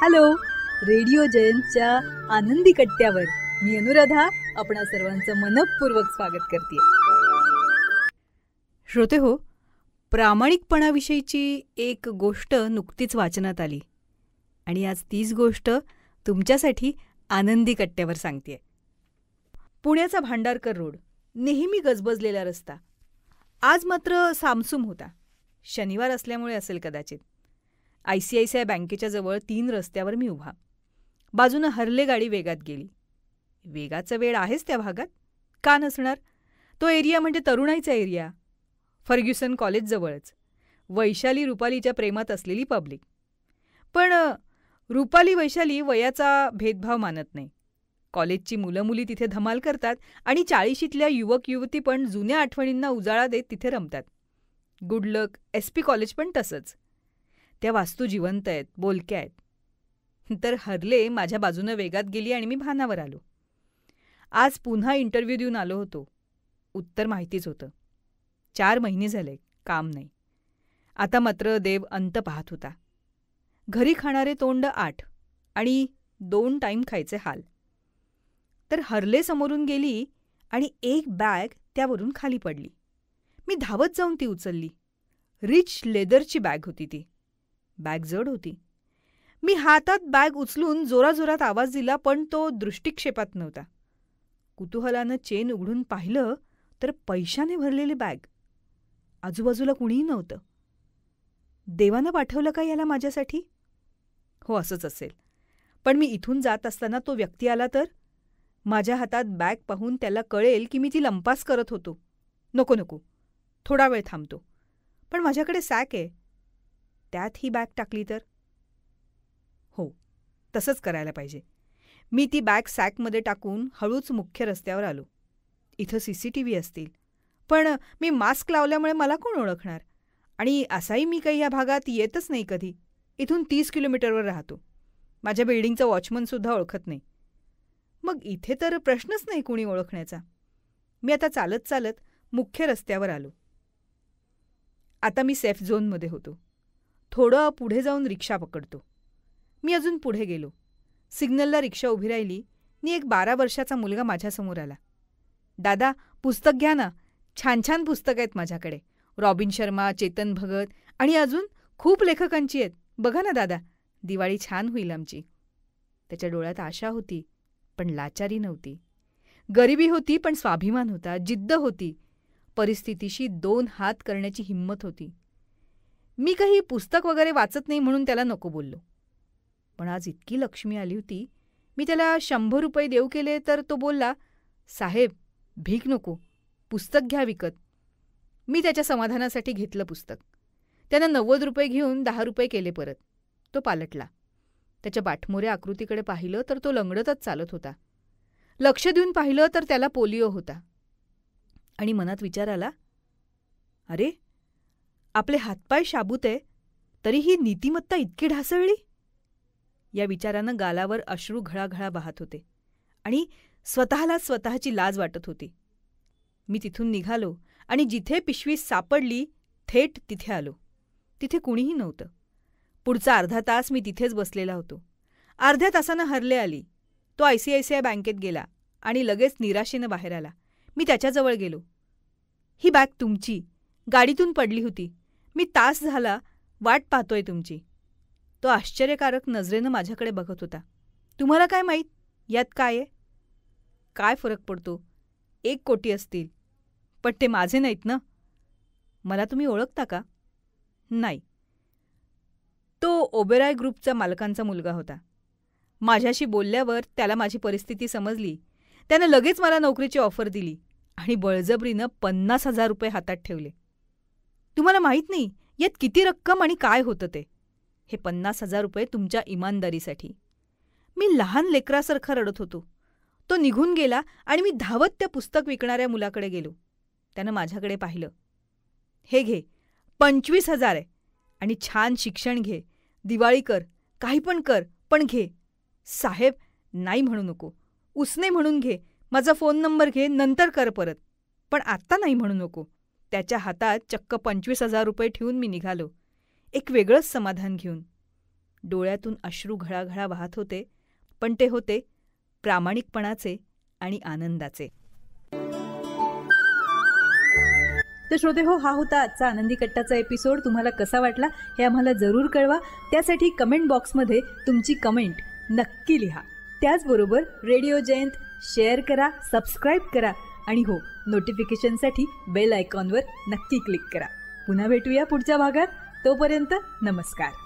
hello radio जयंतच्या आनंदी कट्ट्यावर मी अनुराधा आपणा सर्वांचं मनपूर्वक स्वागत करते श्रोते हो प्रामाणिकपणाविषयीची एक गोष्ट नुकतीच वाचनात आली आणि आज तीच गोष्ट तुमच्यासाठी आनंदी कट्ट्यावर सांगते पुण्याचा भांडारकर रोड नेहमी गजबजलेला रस्ता आज मात्र सामसूम होता शनिवार असल्यामुळे असेल कदाचित I C I C I बँकेच्या जवळ तीन रस्त्यावर मी उभा बाजूनं हरले गाडी वेगात गेली वेगाचा वेळ आहेच त्या भागात का नसणार तो एरिया म्हणजे तरुणाईचा एरिया फर्ग्युसन कॉलेजजवळच वैशाली रुपालीच्या प्रेमात असलेली पब्लिक पण रुपाली वैशाली वयाचा भेदभाव मानत नाही कॉलेजची मुलं मुली तिथे धमाल करतात आणि चाळीशीतल्या युवक युवती पण जुन्या आठवणींना उजाळा देत तिथे रमतात गुडलक एस पी कॉलेज पण तसंच त्या वास्तू जिवंत आहेत बोलक्या आहेत तर हरले माझ्या बाजूनं वेगात गेली आणि मी भानावर आलो आज पुन्हा इंटरव्ह्यू देऊन आलो होतो उत्तर माहितीच होतं चार महिने झाले काम नाही आता मात्र देव अंत पाहत होता घरी खाणारे तोंड आठ आणि दोन टाईम खायचे हाल तर हरले समोरून गेली आणि एक बॅग त्यावरून खाली पडली मी धावत जाऊन ती उचलली रिच लेदरची बॅग होती ती बॅग जड होती मी हातात बॅग उचलून जोराजोरात आवाज दिला पण तो दृष्टिक्षेपात नव्हता कुतूहलानं चेन उघडून पाहिलं तर पैशाने भरलेली बॅग आजूबाजूला कुणीही नव्हतं देवानं पाठवलं का याला माझ्यासाठी हो असंच असेल पण मी इथून जात असताना तो व्यक्ती आला तर माझ्या हातात बॅग पाहून त्याला कळेल की मी ती लंपास करत होतो नको नको थोडा वेळ थांबतो पण माझ्याकडे सॅक आहे त्यात ही बॅग टाकली तर हो तसंच करायला पाहिजे मी ती बॅग सॅकमध्ये टाकून हळूच मुख्य रस्त्यावर आलो इथं सी सी टी व्ही असतील पण मी मास्क लावल्यामुळे मला कोण ओळखणार आणि असाही मी काही या भागात येतच नाही कधी इथून तीस किलोमीटरवर राहतो माझ्या बिल्डिंगचा वॉचमनसुद्धा ओळखत नाही मग इथे तर प्रश्नच नाही कुणी ओळखण्याचा मी आता चालत चालत मुख्य रस्त्यावर आलो आता मी सेफ झोनमध्ये होतो थोडं पुढे जाऊन रिक्षा पकडतो मी अजून पुढे गेलो सिग्नलला रिक्षा उभी राहिली नी एक बारा वर्षाचा मुलगा माझ्यासमोर आला दादा पुस्तक घ्या ना छान छान पुस्तकं आहेत माझ्याकडे रॉबिन शर्मा चेतन भगत आणि अजून खूप लेखकांची आहेत बघा ना दादा दिवाळी छान होईल आमची त्याच्या डोळ्यात आशा होती पण लाचारी नव्हती गरिबी होती पण स्वाभिमान होता जिद्द होती परिस्थितीशी दोन हात करण्याची हिंमत होती मी काही पुस्तक वगैरे वाचत नाही म्हणून त्याला नको बोललो पण आज इतकी लक्ष्मी आली होती मी त्याला शंभर रुपये देऊ केले तर तो बोलला साहेब भीक नको पुस्तक घ्या विकत मी त्याच्या समाधानासाठी घेतलं पुस्तक त्यानं नव्वद रुपये घेऊन दहा रुपये केले परत तो पालटला त्याच्या बाठमोऱ्या आकृतीकडे पाहिलं तर तो लंगडतच चालत होता लक्ष देऊन पाहिलं तर त्याला पोलिओ होता आणि मनात विचार आला अरे आपले हातपाय शाबूते तरी ही नीतिमत्ता इतकी ढासळली या विचारानं गालावर अश्रू घळाघळा वाहत होते आणि स्वतःला स्वतःची लाज वाटत होती मी तिथून निघालो आणि जिथे पिशवी सापडली थेट तिथे आलो तिथे कुणीही नव्हतं पुढचा अर्धा तास मी तिथेच बसलेला होतो अर्ध्या तासानं हरले आली तो I C I C I बँकेत गेला आणि लगेच निराशेनं बाहेर आला मी त्याच्याजवळ गेलो ही बॅग तुमची गाडीतून पडली होती मी तास झाला वाट पाहतोय तुमची तो आश्चर्यकारक नजरेनं माझ्याकडे बघत होता तुम्हाला काय माहीत यात काय आहे काय फरक पडतो एक कोटी असतील पण ते माझे नाहीत ना मला तुम्ही ओळखता का नाही तो ओबेराय ग्रुपचा मालकांचा मुलगा होता माझ्याशी बोलल्यावर त्याला माझी परिस्थिती समजली त्यानं लगेच मला नोकरीची ऑफर दिली आणि बळजबरीनं पन्नास हजार रुपये हातात ठेवले तुम्हाला माहीत नाही यात किती रक्कम आणि काय होतं ते हे पन्नास हजार रुपये तुमच्या इमानदारीसाठी मी लहान लेकरासारखा रडत होतो तो निघून गेला आणि मी धावत त्या पुस्तक विकणाऱ्या मुलाकडे गेलो त्यानं माझ्याकडे पाहिलं हे घे पंचवीस हजार आहे आणि छान शिक्षण घे दिवाळी कर काही पण कर पण घे साहेब नाही म्हणू नको उसने म्हणून घे माझा फोन नंबर घे नंतर कर परत पण आत्ता नाही म्हणू नको त्याच्या हातात चक्क पंचवीस हजार रुपये ठेवून मी निघालो एक वेगळंच समाधान घेऊन डोळ्यातून अश्रू घळाघळा वाहत होते पण ते होते प्रामाणिकपणाचे आणि आनंदाचे तर श्रोते हो हा होता आजचा आनंदी कट्टाचा एपिसोड तुम्हाला कसा वाटला हे आम्हाला जरूर कळवा त्यासाठी कमेंट बॉक्समध्ये तुमची कमेंट नक्की लिहा त्याचबरोबर रेडिओ जयंत शेअर करा सबस्क्राईब करा आणि हो नोटिफिकेशनसाठी बेल आयकॉनवर नक्की क्लिक करा पुन्हा भेटूया पुढच्या भागात तोपर्यंत नमस्कार